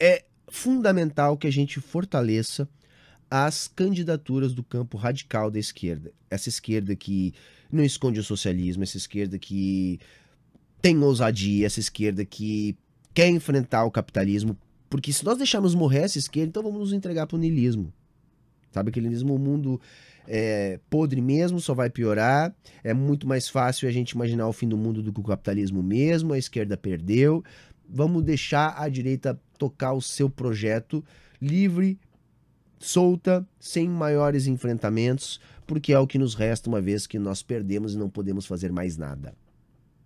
é fundamental que a gente fortaleça as candidaturas do campo radical da esquerda. Essa esquerda que não esconde o socialismo, essa esquerda que tem ousadia, essa esquerda que quer enfrentar o capitalismo, porque se nós deixarmos morrer essa esquerda, então vamos nos entregar para o niilismo. Sabe aquele niilismo, o mundo é podre mesmo, só vai piorar. É muito mais fácil a gente imaginar o fim do mundo do que o capitalismo mesmo. A esquerda perdeu, vamos deixar a direita tocar o seu projeto livre, solta, sem maiores enfrentamentos, porque é o que nos resta uma vez que nós perdemos e não podemos fazer mais nada.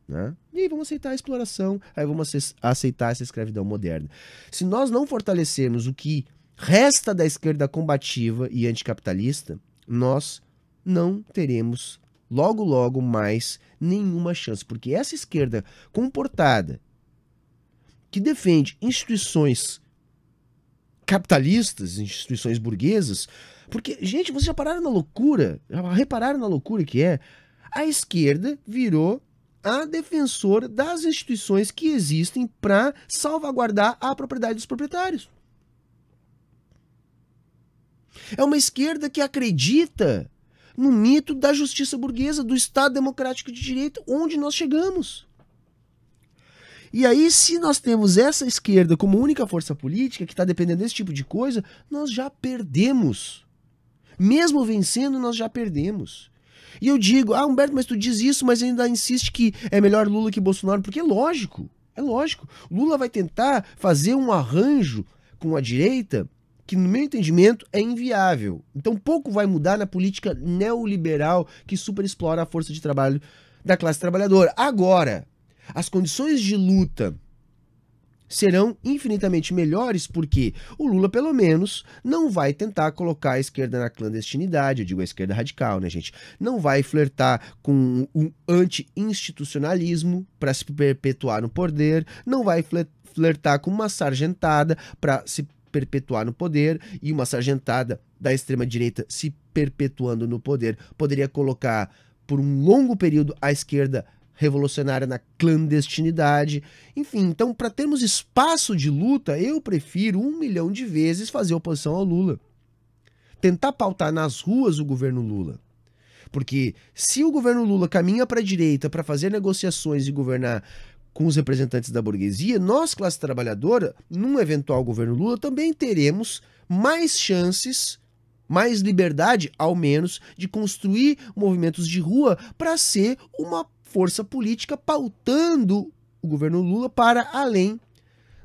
Né? E aí vamos aceitar a exploração, aí vamos aceitar essa escravidão moderna. Se nós não fortalecermos o que resta da esquerda combativa e anticapitalista, nós não teremos logo logo mais nenhuma chance, porque essa esquerda comportada que defende instituições capitalistas, instituições burguesas, porque, gente, vocês já pararam na loucura, já repararam na loucura que é? A esquerda virou a defensora das instituições que existem para salvaguardar a propriedade dos proprietários. É uma esquerda que acredita no mito da justiça burguesa, do Estado democrático de direito, onde nós chegamos. E aí, se nós temos essa esquerda como única força política que está dependendo desse tipo de coisa, nós já perdemos. Mesmo vencendo, nós já perdemos. E eu digo, ah, Humberto, mas tu diz isso, mas ainda insiste que é melhor Lula que Bolsonaro, porque é lógico, é lógico. Lula vai tentar fazer um arranjo com a direita que, no meu entendimento, é inviável. Então, pouco vai mudar na política neoliberal que superexplora a força de trabalho da classe trabalhadora. Agora, as condições de luta serão infinitamente melhores porque o Lula, pelo menos, não vai tentar colocar a esquerda na clandestinidade, eu digo a esquerda radical, né, gente? Não vai flertar com um anti-institucionalismo para se perpetuar no poder, não vai flertar com uma sargentada para se perpetuar no poder e uma sargentada da extrema-direita se perpetuando no poder poderia colocar por um longo período a esquerda revolucionária na clandestinidade. Enfim, então, para termos espaço de luta, eu prefiro um milhão de vezes fazer oposição ao Lula. Tentar pautar nas ruas o governo Lula. Porque se o governo Lula caminha para a direita para fazer negociações e governar com os representantes da burguesia, nós, classe trabalhadora, num eventual governo Lula, também teremos mais chances mais liberdade, ao menos, de construir movimentos de rua para ser uma força política, pautando o governo Lula para além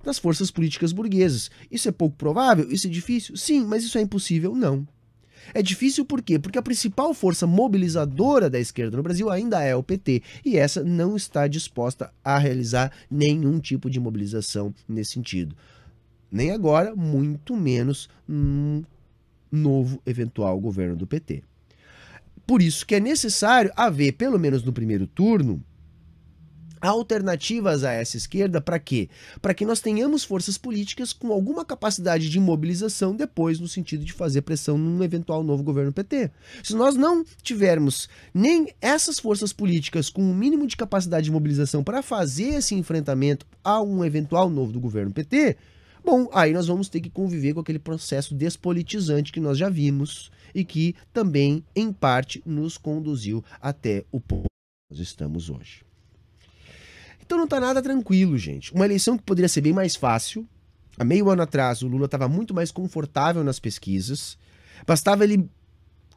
das forças políticas burguesas. Isso é pouco provável? Isso é difícil? Sim, mas isso é impossível? Não. É difícil por quê? Porque a principal força mobilizadora da esquerda no Brasil ainda é o PT, e essa não está disposta a realizar nenhum tipo de mobilização nesse sentido. Nem agora, muito menos num novo eventual governo do PT. Por isso que é necessário haver, pelo menos no primeiro turno, alternativas a essa esquerda para quê? Para que nós tenhamos forças políticas com alguma capacidade de mobilização depois no sentido de fazer pressão num eventual novo governo PT. Se nós não tivermos nem essas forças políticas com o um mínimo de capacidade de mobilização para fazer esse enfrentamento a um eventual novo do governo PT, Bom, aí nós vamos ter que conviver com aquele processo despolitizante que nós já vimos e que também, em parte, nos conduziu até o ponto que nós estamos hoje. Então não está nada tranquilo, gente. Uma eleição que poderia ser bem mais fácil. Há meio ano atrás, o Lula estava muito mais confortável nas pesquisas. Bastava ele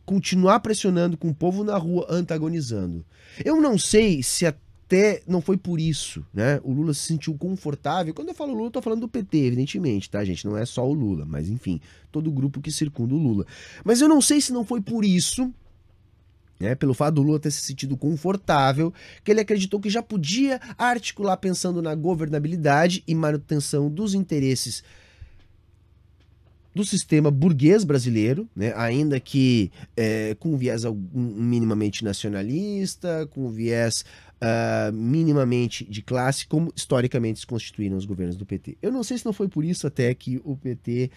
continuar pressionando com o povo na rua, antagonizando. Eu não sei se a até não foi por isso, né? O Lula se sentiu confortável. Quando eu falo Lula, eu tô falando do PT, evidentemente, tá, gente? Não é só o Lula, mas enfim, todo o grupo que circunda o Lula. Mas eu não sei se não foi por isso né, pelo fato do Lula ter se sentido confortável, que ele acreditou que já podia articular pensando na governabilidade e manutenção dos interesses do sistema burguês brasileiro, né, ainda que é, com viés minimamente nacionalista, com viés uh, minimamente de classe, como historicamente se constituíram os governos do PT. Eu não sei se não foi por isso até que o PT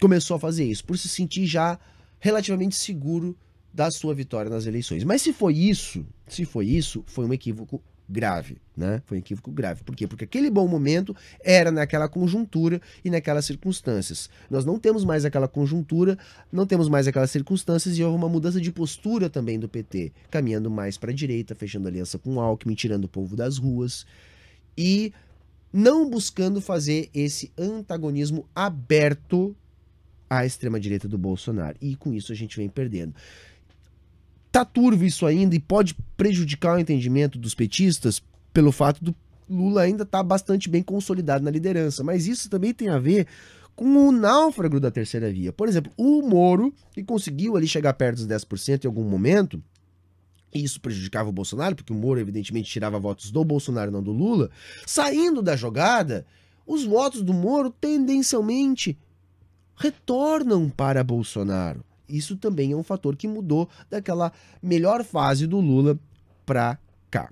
começou a fazer isso, por se sentir já relativamente seguro da sua vitória nas eleições. Mas se foi isso, se foi isso, foi um equívoco grave, né? Foi um equívoco grave. Por quê? Porque aquele bom momento era naquela conjuntura e naquelas circunstâncias. Nós não temos mais aquela conjuntura, não temos mais aquelas circunstâncias e houve uma mudança de postura também do PT, caminhando mais para a direita, fechando aliança com o Alckmin, tirando o povo das ruas e não buscando fazer esse antagonismo aberto à extrema direita do Bolsonaro. E com isso a gente vem perdendo tá turvo isso ainda e pode prejudicar o entendimento dos petistas pelo fato do Lula ainda estar tá bastante bem consolidado na liderança. Mas isso também tem a ver com o náufrago da terceira via. Por exemplo, o Moro, que conseguiu ali chegar perto dos 10% em algum momento, e isso prejudicava o Bolsonaro, porque o Moro, evidentemente, tirava votos do Bolsonaro, não do Lula. Saindo da jogada, os votos do Moro tendencialmente retornam para Bolsonaro. Isso também é um fator que mudou daquela melhor fase do Lula para cá.